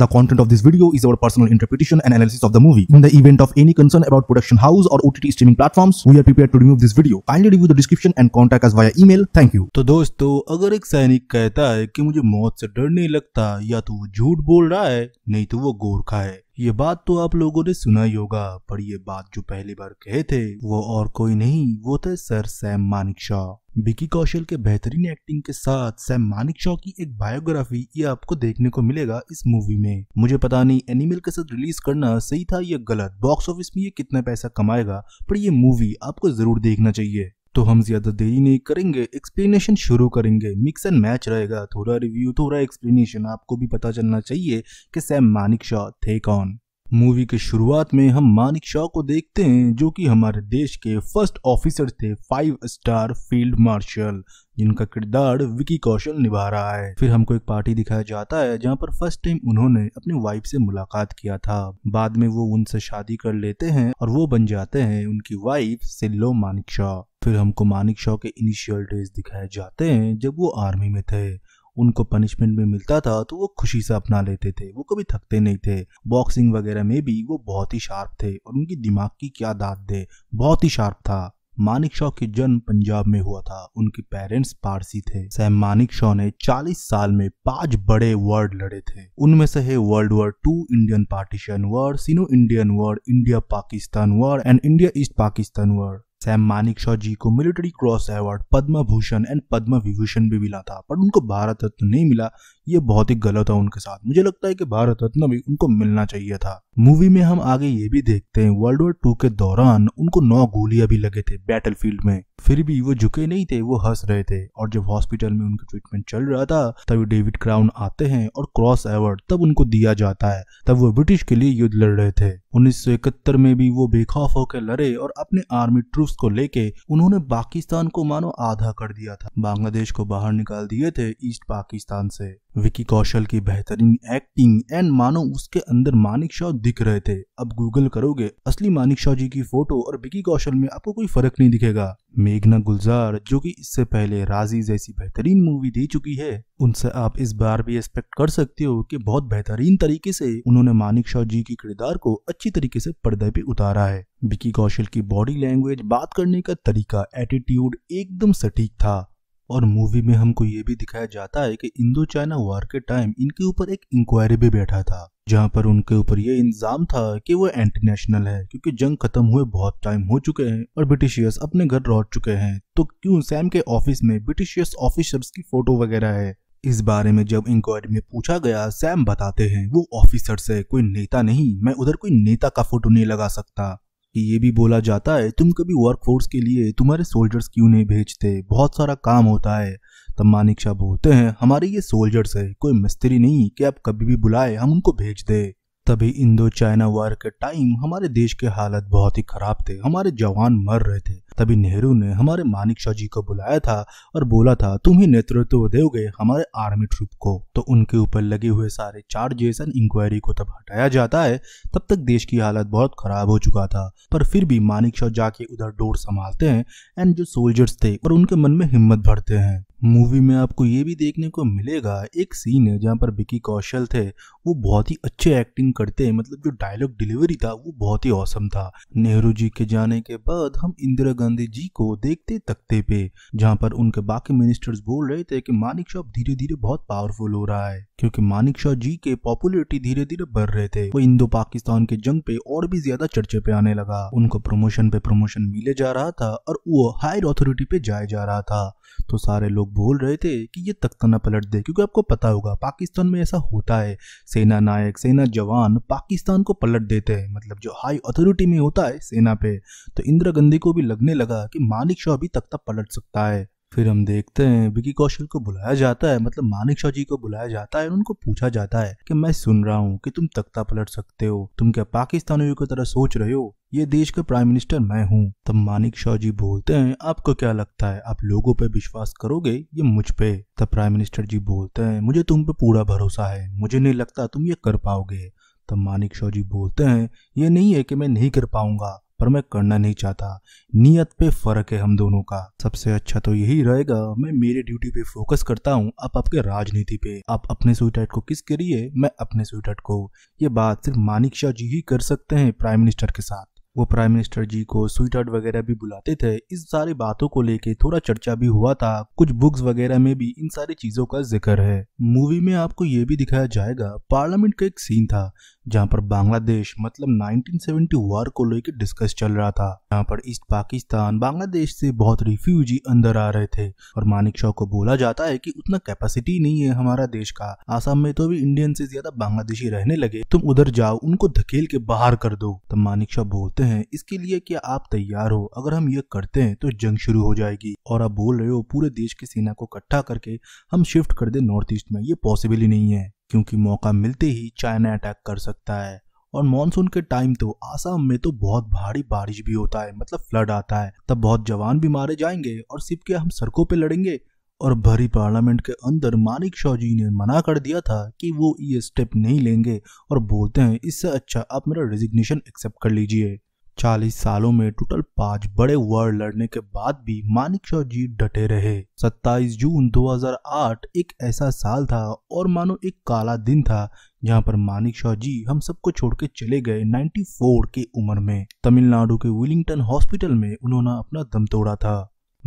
The content of this video is our personal interpretation and analysis of the movie. In the event of any concern about production house or OTT streaming platforms, we are prepared to remove this video. Kindly review the description and contact us via email. Thank you. तो दोस्तों अगर एक सैनिक कहता है कि मुझे मौत से डर नहीं लगता या तो वो झूठ बोल रहा है नहीं तो वो गोरखा है ये बात तो आप लोगों ने सुना ही होगा पर ये बात जो पहली बार कहे थे वो और कोई नहीं वो थे सर सैम मानिक शॉ विकी कौशल के बेहतरीन एक्टिंग के साथ सैम मानिक शॉ की एक बायोग्राफी ये आपको देखने को मिलेगा इस मूवी में मुझे पता नहीं एनिमल के साथ रिलीज करना सही था या गलत बॉक्स ऑफिस में ये कितना पैसा कमाएगा पर ये मूवी आपको जरूर देखना चाहिए तो हम ज्यादा देरी नहीं करेंगे एक्सप्लेनेशन शुरू करेंगे मिक्स एंड मैच रहेगा थोड़ा रिव्यू थोड़ा एक्सप्लेनेशन आपको भी पता चलना चाहिए कि सैम मानिक शॉ थे कौन मूवी के शुरुआत में हम मानिक शॉ को देखते हैं जो कि हमारे देश के फर्स्ट ऑफिसर थे फाइव स्टार फील्ड मार्शल जिनका किरदार विकी कौशल निभा रहा है फिर हमको एक पार्टी दिखाया जाता है जहाँ पर फर्स्ट टाइम उन्होंने अपने वाइफ से मुलाकात किया था बाद में वो उनसे शादी कर लेते हैं और वो बन जाते हैं उनकी वाइफ सिल्लो मानिक शॉ फिर हमको मानिक शॉ के इनिशियल डेज दिखाए जाते हैं जब वो आर्मी में थे उनको पनिशमेंट में मिलता था तो वो खुशी से अपना लेते थे वो कभी थकते नहीं थे बॉक्सिंग वगैरह में भी वो बहुत ही शार्प थे और उनकी दिमाग की क्या दाद दे बहुत ही शार्प था मानिक शॉ के जन्म पंजाब में हुआ था उनके पेरेंट्स पारसी थे सैम मानिक शॉ ने 40 साल में पांच बड़े वर्ड लड़े थे उनमें से है world war two Indian partition war Sino Indian war India Pakistan war and India east Pakistan war Sam Manekshaw ji को military cross award Padma Bhushan and Padma Vibhushan भी मिला था पर उनको भारत रत्न नहीं मिला ये बहुत ही गलत है उनके साथ मुझे लगता है कि भारत रत्न भी उनको मिलना चाहिए था मूवी में हम आगे ये भी देखते हैं वर्ल्ड वॉर टू के दौरान उनको नौ गोलियां भी लगे थे बैटल में फिर भी वो झुके नहीं थे वो हंस रहे थे और जब हॉस्पिटल में उनका ट्रीटमेंट चल रहा था तभी डेविड क्राउन आते हैं और क्रॉस अवार्ड तब उनको दिया जाता है तब वो ब्रिटिश के लिए युद्ध लड़ रहे थे उन्नीस में भी वो बेखौफ होकर लड़े और अपने आर्मी ट्रूप को लेके उन्होंने पाकिस्तान को मानो आधा कर दिया था बांग्लादेश को बाहर निकाल दिए थे ईस्ट पाकिस्तान से विकी कौशल की बेहतरीन एक्टिंग एंड मानो उसके अंदर मानिक शाह दिख रहे थे अब गूगल करोगे असली मानिक शाह जी की फोटो और विकी कौशल में आपको कोई फर्क नहीं दिखेगा मेघना गुलजार जो कि इससे पहले राजी जैसी बेहतरीन मूवी दे चुकी है उनसे आप इस बार भी एक्सपेक्ट कर सकते हो कि बहुत बेहतरीन तरीके से उन्होंने मानिक शाह जी के किरदार को अच्छी तरीके से पर्दे पे उतारा है विकी कौशल की बॉडी लैंग्वेज बात करने का तरीका एटीट्यूड एकदम सटीक था और मूवी में हमको ये भी दिखाया जाता है कि इंडो चाइना वॉर के टाइम इनके ऊपर एक इंक्वायरी भी बैठा था जहाँ पर उनके ऊपर ये इंतजाम था कि वो एंटी नेशनल है क्योंकि जंग खत्म हुए बहुत टाइम हो चुके हैं और ब्रिटिशियर्स अपने घर लौट चुके हैं तो क्यों सैम के ऑफिस में ब्रिटिशियर्स ऑफिसर्स की फोटो वगैरह है इस बारे में जब इंक्वायरी में पूछा गया सैम बताते हैं वो ऑफिसर से कोई नेता नहीं मैं उधर कोई नेता का फोटो नहीं लगा सकता कि ये भी बोला जाता है तुम कभी वर्कफोर्स के लिए तुम्हारे सोल्जर्स क्यों नहीं भेजते बहुत सारा काम होता है तब मानिक शाह बोलते हैं हमारे ये सोल्जर्स है कोई मिस्त्री नहीं कि आप कभी भी बुलाए हम उनको भेज दे तभी इंडो चाइना वॉर के टाइम हमारे देश के हालत बहुत ही खराब थे हमारे जवान मर रहे थे तभी नेहरू ने हमारे मानिक शाह जी को बुलाया था और बोला था तुम ही नेतृत्व दोगे हमारे आर्मी ट्रूप को तो उनके ऊपर लगे हुए सारे चार्जेस एंड इंक्वायरी को तब हटाया जाता है तब तक देश की हालत बहुत खराब हो चुका था पर फिर भी मानिक शाह जाके उधर डोर संभालते हैं एंड जो सोल्जर्स थे और उनके मन में हिम्मत भरते हैं मूवी में आपको ये भी देखने को मिलेगा एक सीन है जहाँ पर विकी कौशल थे वो बहुत ही अच्छे एक्टिंग करते हैं मतलब जो डायलॉग डिलीवरी था वो बहुत ही औसम था नेहरू जी के जाने के बाद हम इंदिरा गांधी जी को देखते तकते पे जहाँ पर उनके बाकी मिनिस्टर्स बोल रहे थे कि मानिक शॉप धीरे धीरे बहुत पावरफुल हो रहा है क्योंकि मानिक शॉ जी के पॉपुलरिटी धीरे धीरे बढ़ रहे थे वो इंदो पाकिस्तान के जंग पे और भी ज्यादा चर्चे पे आने लगा उनको प्रमोशन पे प्रमोशन मिले जा रहा था और वो हायर अथॉरिटी पे जाया जा रहा था तो सारे लोग बोल रहे थे कि ये तख्ता ना पलट दे क्योंकि आपको पता होगा पाकिस्तान में ऐसा होता है सेना नायक सेना जवान पाकिस्तान को पलट देते हैं मतलब जो हाई अथॉरिटी में होता है सेना पे तो इंदिरा गांधी को भी लगने लगा कि मानिक शाह भी तख्ता पलट सकता है फिर हम देखते हैं विकी कौशल को बुलाया जाता है मतलब मानिक शाह जी को बुलाया जाता है और उनको पूछा जाता है कि मैं सुन रहा हूँ कि तुम तख्ता पलट सकते हो तुम क्या पाकिस्तानियों की तरह सोच रहे हो ये देश का प्राइम मिनिस्टर मैं हूँ तब मानिक शाह जी बोलते हैं आपको क्या लगता है आप लोगों पे विश्वास करोगे ये मुझ पे तब प्राइम मिनिस्टर जी बोलते हैं मुझे तुम पे पूरा भरोसा है मुझे नहीं लगता तुम ये कर पाओगे तब मानिक शाह जी बोलते हैं ये नहीं है कि मैं नहीं कर पाऊंगा पर मैं करना नहीं चाहता नियत पे फ़र्क है हम दोनों का सबसे अच्छा तो यही रहेगा मैं मेरे ड्यूटी पे फोकस करता हूँ आप आपके राजनीति पे आप अपने सुइटाइट को किस करिए मैं अपने सुइटाइट को ये बात सिर्फ मानिक शाह जी ही कर सकते हैं प्राइम मिनिस्टर के साथ वो प्राइम मिनिस्टर जी को स्वीटार्ट वगैरह भी बुलाते थे इस सारी बातों को लेके थोड़ा चर्चा भी हुआ था कुछ बुक्स वगैरह में भी इन सारी चीजों का जिक्र है मूवी में आपको ये भी दिखाया जाएगा पार्लियामेंट का एक सीन था जहां पर बांग्लादेश मतलब 1970 वार को लेकर डिस्कस चल रहा था जहां पर ईस्ट पाकिस्तान बांग्लादेश से बहुत रिफ्यूजी अंदर आ रहे थे और मानिक शॉ को बोला जाता है कि उतना कैपेसिटी नहीं है हमारा देश का आसाम में तो भी इंडियन से ज्यादा बांग्लादेशी रहने लगे तुम उधर जाओ उनको धकेल के बाहर कर दो तब मानिक शॉ बोलते हैं इसके लिए क्या आप तैयार हो अगर हम ये करते हैं तो जंग शुरू हो जाएगी और आप बोल रहे हो पूरे देश की सेना को इकट्ठा करके हम शिफ्ट कर दे नॉर्थ ईस्ट में ये पॉसिबल ही नहीं है क्योंकि मौका मिलते ही चाइना अटैक कर सकता है और मानसून के टाइम तो आसाम में तो बहुत भारी बारिश भी होता है मतलब फ्लड आता है तब बहुत जवान भी मारे जाएंगे और सिर्फ के हम सड़कों पे लड़ेंगे और भरी पार्लियामेंट के अंदर मानिक शॉ ने मना कर दिया था कि वो ये स्टेप नहीं लेंगे और बोलते हैं इससे अच्छा आप मेरा रेजिग्नेशन एक्सेप्ट कर लीजिए 40 सालों में टोटल पांच बड़े वर्ड लड़ने के बाद भी मानिक शाह जी डटे रहे 27 जून 2008 एक ऐसा साल था और मानो एक काला दिन था जहां पर मानिक शाह जी हम सबको छोड़ के चले गए 94 के उम्र में तमिलनाडु के विलिंगटन हॉस्पिटल में उन्होंने अपना दम तोड़ा था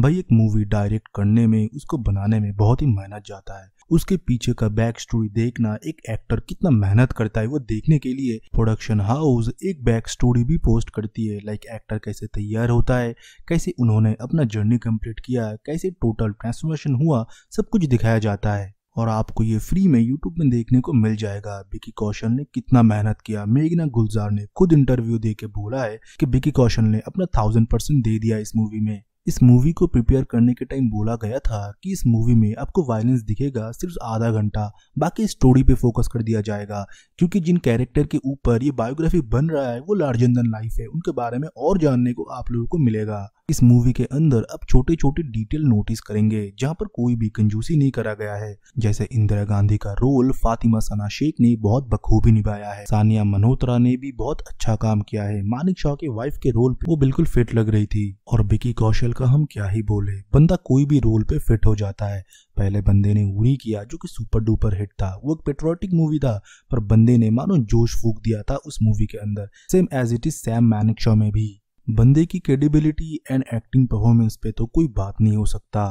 भाई एक मूवी डायरेक्ट करने में उसको बनाने में बहुत ही मेहनत जाता है उसके पीछे का बैक स्टोरी देखना एक एक्टर कितना मेहनत करता है वो देखने के लिए प्रोडक्शन हाउस एक बैक स्टोरी भी पोस्ट करती है लाइक एक्टर कैसे तैयार होता है कैसे उन्होंने अपना जर्नी कंप्लीट किया कैसे टोटल ट्रांसफॉर्मेशन हुआ सब कुछ दिखाया जाता है और आपको ये फ्री में यूट्यूब में देखने को मिल जाएगा बिकी कौशल ने कितना मेहनत किया मेघना गुलजार ने खुद इंटरव्यू दे के बोला है कि बिकी कौशल ने अपना थाउजेंड परसेंट दे दिया इस मूवी में इस मूवी को प्रिपेयर करने के टाइम बोला गया था कि इस मूवी में आपको वायलेंस दिखेगा सिर्फ आधा घंटा बाकी स्टोरी पे फोकस कर दिया जाएगा क्योंकि जिन कैरेक्टर के ऊपर ये बायोग्राफी बन रहा है वो लार्जन लाइफ है उनके बारे में और जानने को आप लोगों को मिलेगा इस मूवी के अंदर अब छोटे छोटे डिटेल नोटिस करेंगे जहाँ पर कोई भी कंजूसी नहीं करा गया है जैसे इंदिरा गांधी का रोल फातिमा सना शेख ने बहुत बखूबी निभाया है सानिया मल्होत्रा ने भी बहुत अच्छा काम किया है मानिक शाह के वाइफ के रोल पे वो बिल्कुल फिट लग रही थी और बिकी कौशल का हम क्या ही बोले बंदा कोई भी रोल पे फिट हो जाता है पहले बंदे ने उरी किया जो कि सुपर डुपर हिट था वो एक पेट्रोटिक मूवी था पर बंदे ने मानो जोश फूक दिया था उस मूवी के अंदर same as it is Sam Manekshaw में भी बंदे की क्रेडिबिलिटी एंड एक्टिंग परफॉर्मेंस पे तो कोई बात नहीं हो सकता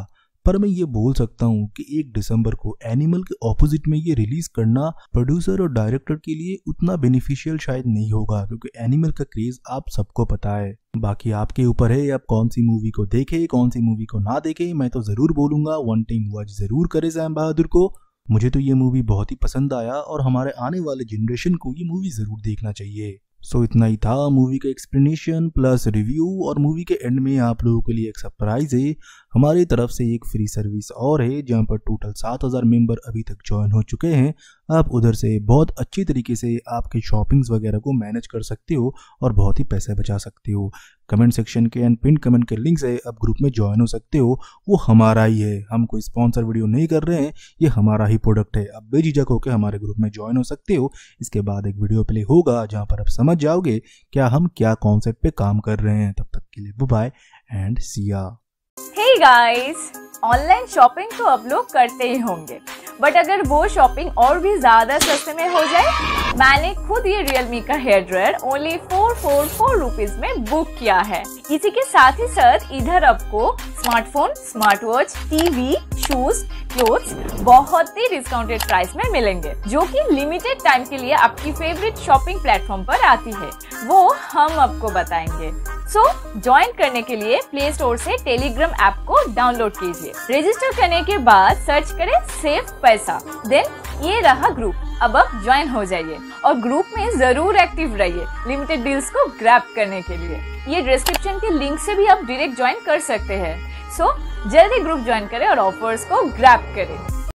पर मैं ये बोल सकता हूँ कि एक दिसंबर को एनिमल के ऑपोजिट में ये रिलीज करना प्रोड्यूसर और डायरेक्टर के लिए उतना बेनिफिशियल शायद नहीं होगा क्योंकि एनिमल का क्रेज आप सबको पता है बाकी आपके ऊपर है आप कौन सी मूवी को देखे कौन सी मूवी को ना देखे मैं तो जरूर बोलूंगा वन टाइम वॉच जरूर करे जैम बहादुर को मुझे तो ये मूवी बहुत ही पसंद आया और हमारे आने वाले जनरेशन को ये मूवी जरूर देखना चाहिए सो so, इतना ही था मूवी का एक्सप्लेनेशन प्लस रिव्यू और मूवी के एंड में आप लोगों के लिए एक सरप्राइज है हमारी तरफ से एक फ्री सर्विस और है जहाँ पर टोटल सात हज़ार मेम्बर अभी तक ज्वाइन हो चुके हैं आप उधर से बहुत अच्छी तरीके से आपके शॉपिंग्स वगैरह को मैनेज कर सकते हो और बहुत ही पैसे बचा सकते हो कमेंट सेक्शन के एंड पिन कमेंट के लिंक से आप ग्रुप में ज्वाइन हो सकते हो वो हमारा ही है हम कोई स्पॉन्सर वीडियो नहीं कर रहे हैं ये हमारा ही प्रोडक्ट है आप बेझिझक होकर हमारे ग्रुप में ज्वाइन हो सकते हो इसके बाद एक वीडियो प्ले होगा जहाँ पर आप समझ जाओगे क्या हम क्या कॉन्सेप्ट काम कर रहे हैं तब तक के लिए bye and see ya hey guys, online shopping तो अब लोग करते ही होंगे बट अगर वो शॉपिंग और भी ज्यादा सस्ते में हो जाए मैंने खुद ये रियलमी का hair dryer only four four four rupees में बुक किया है इसी के साथ ही साथ इधर आपको smartphone smart watch TV shoes clothes बहुत ही डिस्काउंटेड प्राइस में मिलेंगे जो कि लिमिटेड टाइम के लिए आपकी फेवरेट शॉपिंग प्लेटफॉर्म पर आती है वो हम आपको बताएंगे सो so, ज्वाइन करने के लिए प्ले स्टोर से टेलीग्राम ऐप को डाउनलोड कीजिए रजिस्टर करने के बाद सर्च करें सेफ पैसा देन ये रहा ग्रुप अब आप ज्वाइन हो जाइए और ग्रुप में जरूर एक्टिव रहिए लिमिटेड डील्स को ग्रैप करने के लिए ये डिस्क्रिप्शन के लिंक से भी आप डायरेक्ट ज्वाइन कर सकते हैं सो जल्दी ग्रुप ज्वाइन करें और ऑफर्स को ग्रैप करें